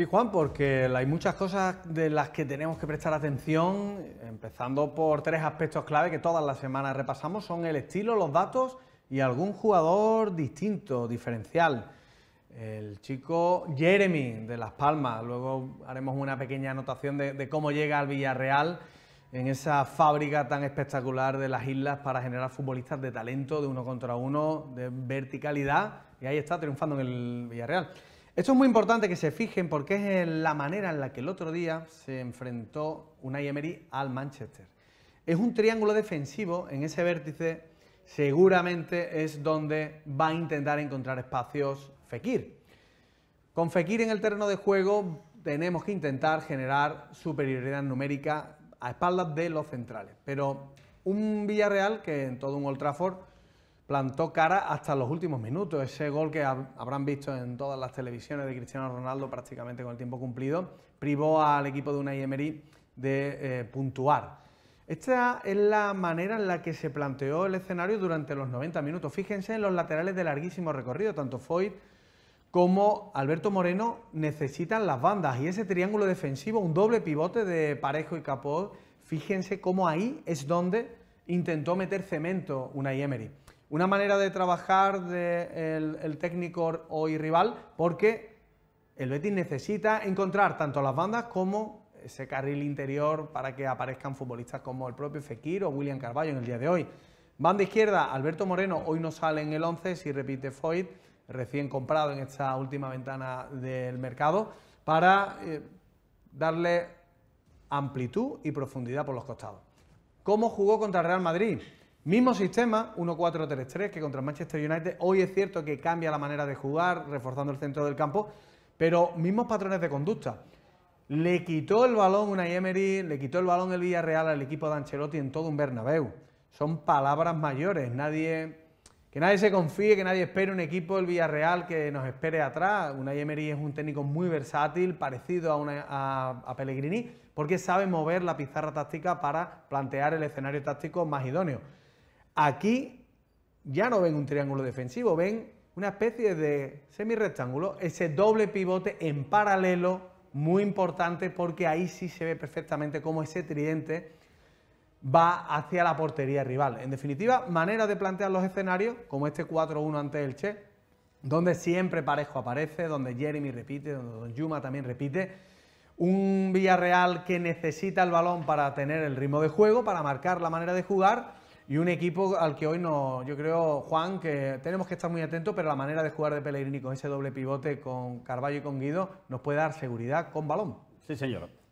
Sí, Juan, porque hay muchas cosas de las que tenemos que prestar atención, empezando por tres aspectos clave que todas las semanas repasamos, son el estilo, los datos y algún jugador distinto, diferencial. El chico Jeremy de Las Palmas, luego haremos una pequeña anotación de, de cómo llega al Villarreal en esa fábrica tan espectacular de las islas para generar futbolistas de talento, de uno contra uno, de verticalidad, y ahí está triunfando en el Villarreal. Esto es muy importante que se fijen porque es la manera en la que el otro día se enfrentó un imri al Manchester. Es un triángulo defensivo, en ese vértice seguramente es donde va a intentar encontrar espacios Fekir. Con Fekir en el terreno de juego tenemos que intentar generar superioridad numérica a espaldas de los centrales, pero un Villarreal que en todo un Old Trafford plantó cara hasta los últimos minutos. Ese gol que habrán visto en todas las televisiones de Cristiano Ronaldo prácticamente con el tiempo cumplido, privó al equipo de una Emery de eh, puntuar. Esta es la manera en la que se planteó el escenario durante los 90 minutos. Fíjense en los laterales de larguísimo recorrido, tanto Foyt como Alberto Moreno necesitan las bandas y ese triángulo defensivo, un doble pivote de Parejo y Capó, fíjense cómo ahí es donde intentó meter cemento una Emery una manera de trabajar del el técnico hoy rival, porque el Betis necesita encontrar tanto las bandas como ese carril interior para que aparezcan futbolistas como el propio Fekir o William Carballo en el día de hoy. Banda izquierda, Alberto Moreno hoy no sale en el 11, si repite Foyt, recién comprado en esta última ventana del mercado, para eh, darle amplitud y profundidad por los costados. ¿Cómo jugó contra el Real Madrid? Mismo sistema, 1-4-3-3, que contra Manchester United hoy es cierto que cambia la manera de jugar, reforzando el centro del campo, pero mismos patrones de conducta. Le quitó el balón una Emery, le quitó el balón el Villarreal al equipo de Ancelotti en todo un Bernabéu. Son palabras mayores, Que nadie se confíe, que nadie espere un equipo del Villarreal que nos espere atrás. Una Emery es un técnico muy versátil, parecido a, Pellegrini, porque sabe mover la pizarra táctica para plantear el escenario táctico más idóneo. Aquí ya no ven un triángulo defensivo, ven una especie de semirectángulo. ese doble pivote en paralelo, muy importante porque ahí sí se ve perfectamente cómo ese tridente va hacia la portería rival. En definitiva, manera de plantear los escenarios, como este 4-1 ante el Che, donde siempre Parejo aparece, donde Jeremy repite, donde Don Yuma también repite. Un Villarreal que necesita el balón para tener el ritmo de juego, para marcar la manera de jugar y un equipo al que hoy no, yo creo, Juan, que tenemos que estar muy atentos, pero la manera de jugar de Pellegrini con ese doble pivote con Carballo y con Guido nos puede dar seguridad con balón. Sí, señor.